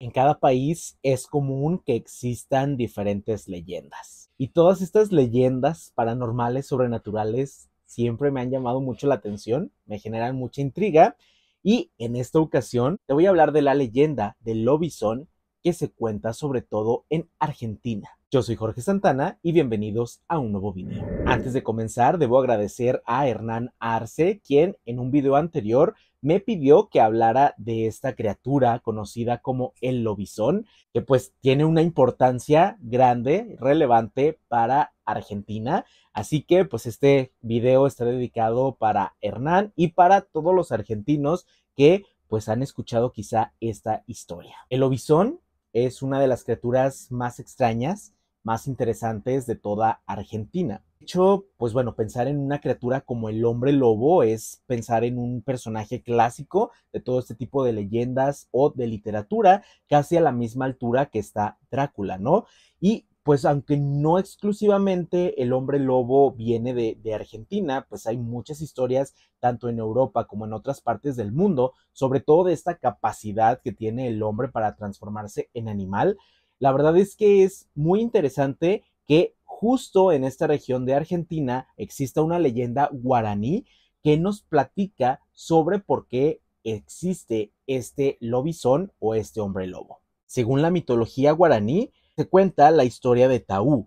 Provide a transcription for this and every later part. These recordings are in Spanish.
En cada país es común que existan diferentes leyendas. Y todas estas leyendas paranormales, sobrenaturales, siempre me han llamado mucho la atención, me generan mucha intriga. Y en esta ocasión te voy a hablar de la leyenda del lobizón se cuenta sobre todo en Argentina. Yo soy Jorge Santana y bienvenidos a un nuevo video. Antes de comenzar, debo agradecer a Hernán Arce, quien en un video anterior me pidió que hablara de esta criatura conocida como el lobizón, que pues tiene una importancia grande, relevante para Argentina. Así que pues este video está dedicado para Hernán y para todos los argentinos que pues han escuchado quizá esta historia. El lobizón es una de las criaturas más extrañas, más interesantes de toda Argentina. De hecho, pues bueno, pensar en una criatura como el hombre lobo es pensar en un personaje clásico de todo este tipo de leyendas o de literatura, casi a la misma altura que está Drácula, ¿no? Y pues aunque no exclusivamente el hombre lobo viene de, Argentina, pues hay muchas historias, tanto en Europa como en otras partes del mundo, sobre todo de esta capacidad que tiene el hombre para transformarse en animal. La verdad es que es muy interesante que justo en esta región de Argentina exista una leyenda guaraní que nos platica sobre por qué existe este lobizón o este hombre lobo. Según la mitología guaraní, se cuenta la historia de Taú,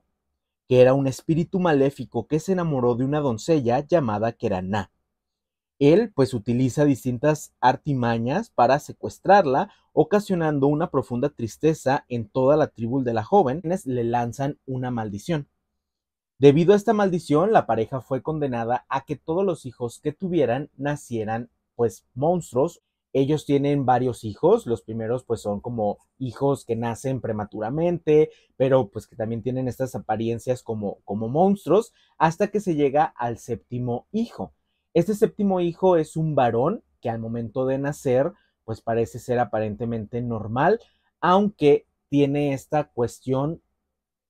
que era un espíritu maléfico que se enamoró de una doncella llamada Keraná. Él pues utiliza distintas artimañas para secuestrarla, ocasionando una profunda tristeza en toda la tribu de la joven, quienes le lanzan una maldición. Debido a esta maldición, la pareja fue condenada a que todos los hijos que tuvieran nacieran pues monstruos ellos tienen varios hijos, los primeros pues son como hijos que nacen prematuramente, pero pues que también tienen estas apariencias como, como monstruos, hasta que se llega al séptimo hijo. Este séptimo hijo es un varón que al momento de nacer pues parece ser aparentemente normal, aunque tiene esta cuestión,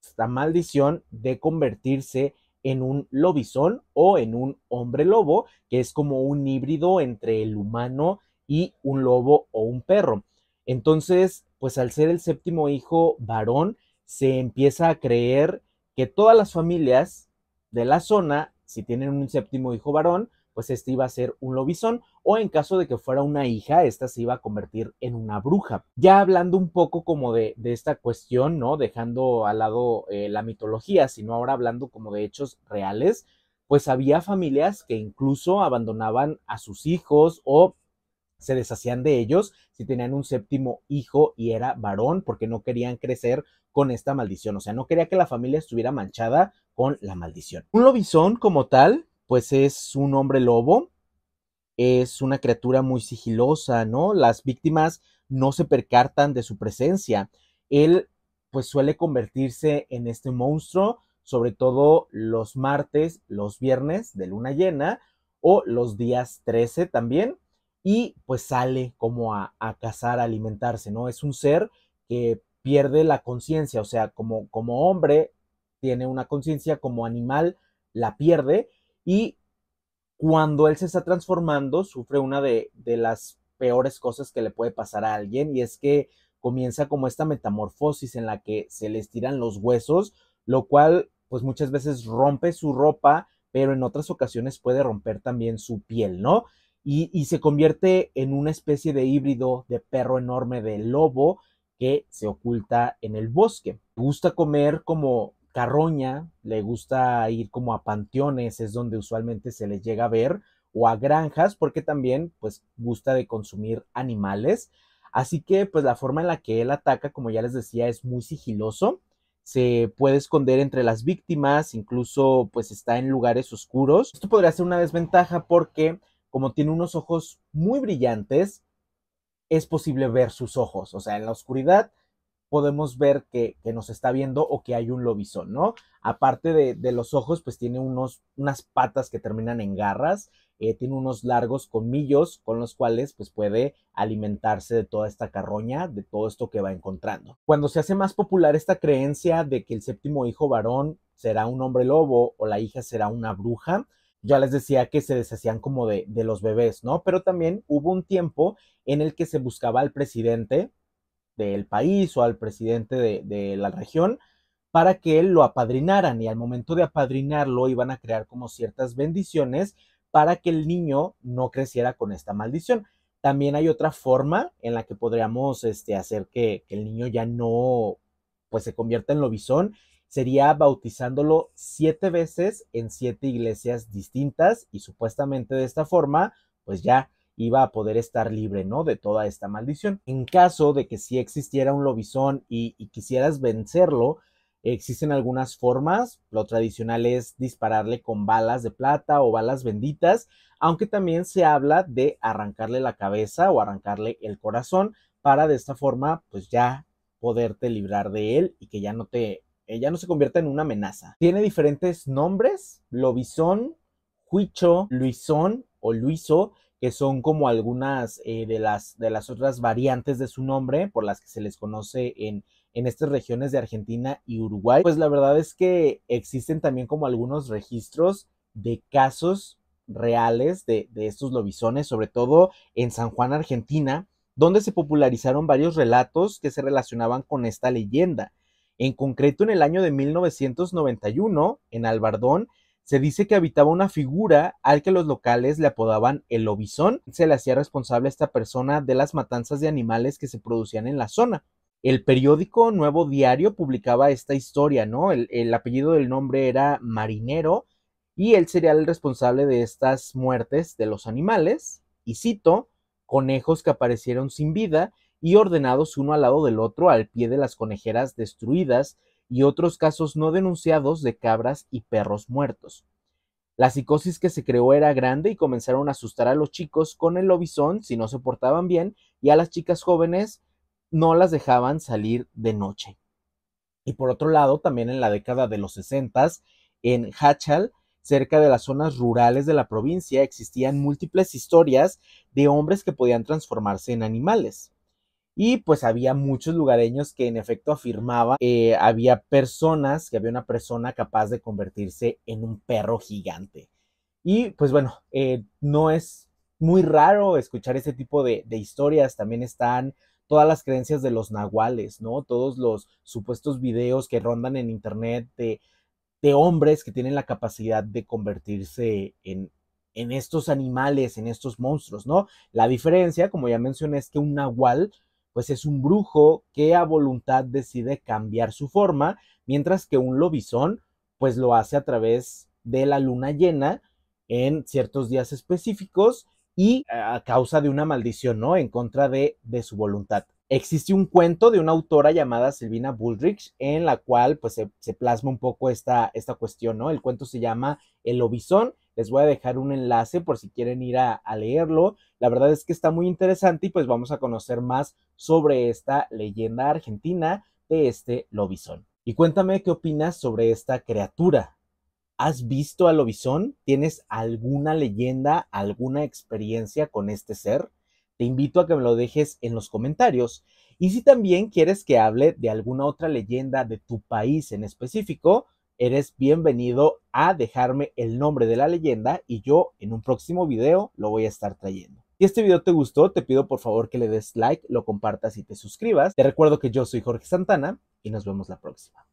esta maldición de convertirse en un lobizón o en un hombre lobo, que es como un híbrido entre el humano y un lobo o un perro. Entonces, pues al ser el séptimo hijo varón, se empieza a creer que todas las familias de la zona, si tienen un séptimo hijo varón, pues este iba a ser un lobizón o en caso de que fuera una hija, esta se iba a convertir en una bruja. Ya hablando un poco como de, esta cuestión, ¿no? Dejando al lado eh, la mitología, sino ahora hablando como de hechos reales, pues había familias que incluso abandonaban a sus hijos o se deshacían de ellos si tenían un séptimo hijo y era varón porque no querían crecer con esta maldición, o sea, no quería que la familia estuviera manchada con la maldición. Un lobizón como tal, pues es un hombre lobo, es una criatura muy sigilosa, ¿no? Las víctimas no se percartan de su presencia. Él pues suele convertirse en este monstruo, sobre todo los martes, los viernes de luna llena o los días 13 también y pues sale como a, a cazar, a alimentarse, ¿no? Es un ser que pierde la conciencia, o sea, como, como hombre tiene una conciencia, como animal la pierde y cuando él se está transformando sufre una de, de las peores cosas que le puede pasar a alguien y es que comienza como esta metamorfosis en la que se les tiran los huesos, lo cual pues muchas veces rompe su ropa, pero en otras ocasiones puede romper también su piel, ¿no? y, se convierte en una especie de híbrido de perro enorme de lobo que se oculta en el bosque. Le gusta comer como carroña, le gusta ir como a panteones, es donde usualmente se les llega a ver, o a granjas, porque también pues gusta de consumir animales. Así que pues la forma en la que él ataca, como ya les decía, es muy sigiloso. Se puede esconder entre las víctimas, incluso pues está en lugares oscuros. Esto podría ser una desventaja porque como tiene unos ojos muy brillantes, es posible ver sus ojos. O sea, en la oscuridad podemos ver que, nos está viendo o que hay un lobizón, ¿no? Aparte de, los ojos, pues tiene unos, unas patas que terminan en garras, eh, tiene unos largos colmillos con los cuales pues puede alimentarse de toda esta carroña, de todo esto que va encontrando. Cuando se hace más popular esta creencia de que el séptimo hijo varón será un hombre lobo o la hija será una bruja, ya les decía que se deshacían como de, los bebés, ¿no? Pero también hubo un tiempo en el que se buscaba al presidente del país o al presidente de, la región para que él lo apadrinaran y al momento de apadrinarlo iban a crear como ciertas bendiciones para que el niño no creciera con esta maldición. También hay otra forma en la que podríamos este, hacer que, el niño ya no pues se convierta en lobizón sería bautizándolo siete veces en siete iglesias distintas y supuestamente de esta forma, pues ya iba a poder estar libre, ¿no? De toda esta maldición. En caso de que si sí existiera un lobizón y, y quisieras vencerlo, Existen algunas formas, lo tradicional es dispararle con balas de plata o balas benditas, aunque también se habla de arrancarle la cabeza o arrancarle el corazón para de esta forma pues ya poderte librar de él y que ya no te ella eh, no se convierte en una amenaza. Tiene diferentes nombres, lobizón, huicho, luisón o luiso, que son como algunas eh, de, las, de las otras variantes de su nombre por las que se les conoce en, estas regiones de Argentina y Uruguay. Pues la verdad es que existen también como algunos registros de casos reales de, de estos lobizones sobre todo en San Juan, Argentina, donde se popularizaron varios relatos que se relacionaban con esta leyenda. En concreto, en el año de 1991, en Albardón, se dice que habitaba una figura al que los locales le apodaban el Obisón. Se le hacía responsable a esta persona de las matanzas de animales que se producían en la zona. El periódico Nuevo Diario publicaba esta historia, ¿no? El, el apellido del nombre era Marinero y él sería el responsable de estas muertes de los animales. Y cito, conejos que aparecieron sin vida y ordenados uno al lado del otro al pie de las conejeras destruidas y otros casos no denunciados de cabras y perros muertos. La psicosis que se creó era grande y comenzaron a asustar a los chicos con el lobizón si no se portaban bien y a las chicas jóvenes no las dejaban salir de noche. Y por otro lado, también en la década de los sesentas en Hachal, cerca de las zonas rurales de la provincia, existían múltiples historias de hombres que podían transformarse en animales. Y pues había muchos lugareños que en efecto afirmaba que había personas, que había una persona capaz de convertirse en un perro gigante. Y pues bueno, eh, no es muy raro escuchar ese tipo de, historias. También están todas las creencias de los nahuales, ¿no? Todos los supuestos videos que rondan en internet de, hombres que tienen la capacidad de convertirse en, en, estos animales, en estos monstruos, ¿no? La diferencia, como ya mencioné, es que un nahual pues es un brujo que a voluntad decide cambiar su forma, mientras que un lobizón, pues lo hace a través de la luna llena en ciertos días específicos y a causa de una maldición, ¿no? En contra de, de su voluntad. Existe un cuento de una autora llamada Silvina Bullrich en la cual pues se, plasma un poco esta, esta cuestión, ¿no? El cuento se llama El lobizón les voy a dejar un enlace por si quieren ir a, leerlo. La verdad es que está muy interesante y pues vamos a conocer más sobre esta leyenda argentina de este lobizón. Y cuéntame qué opinas sobre esta criatura. ¿Has visto al lobizón? ¿Tienes alguna leyenda, alguna experiencia con este ser? Te invito a que me lo dejes en los comentarios. Y si también quieres que hable de alguna otra leyenda de tu país en específico, eres bienvenido a dejarme el nombre de la leyenda y yo en un próximo video lo voy a estar trayendo. Si este video te gustó, te pido por favor que le des like, lo compartas y te suscribas. Te recuerdo que yo soy Jorge Santana y nos vemos la próxima.